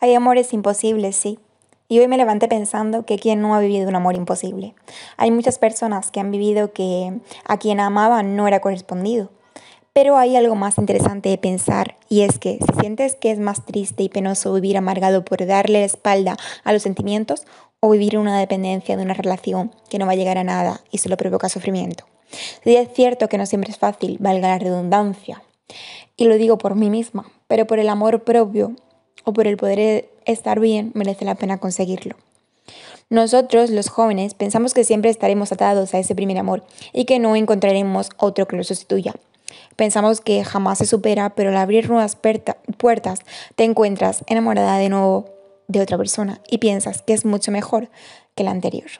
Hay amores imposibles, sí. Y hoy me levanté pensando que quien no ha vivido un amor imposible. Hay muchas personas que han vivido que a quien amaban no era correspondido. Pero hay algo más interesante de pensar y es que si sientes que es más triste y penoso vivir amargado por darle la espalda a los sentimientos o vivir una dependencia de una relación que no va a llegar a nada y solo provoca sufrimiento. Sí es cierto que no siempre es fácil, valga la redundancia. Y lo digo por mí misma, pero por el amor propio o por el poder estar bien merece la pena conseguirlo. Nosotros, los jóvenes, pensamos que siempre estaremos atados a ese primer amor y que no encontraremos otro que lo sustituya. Pensamos que jamás se supera, pero al abrir nuevas puertas te encuentras enamorada de nuevo de otra persona y piensas que es mucho mejor que la anterior.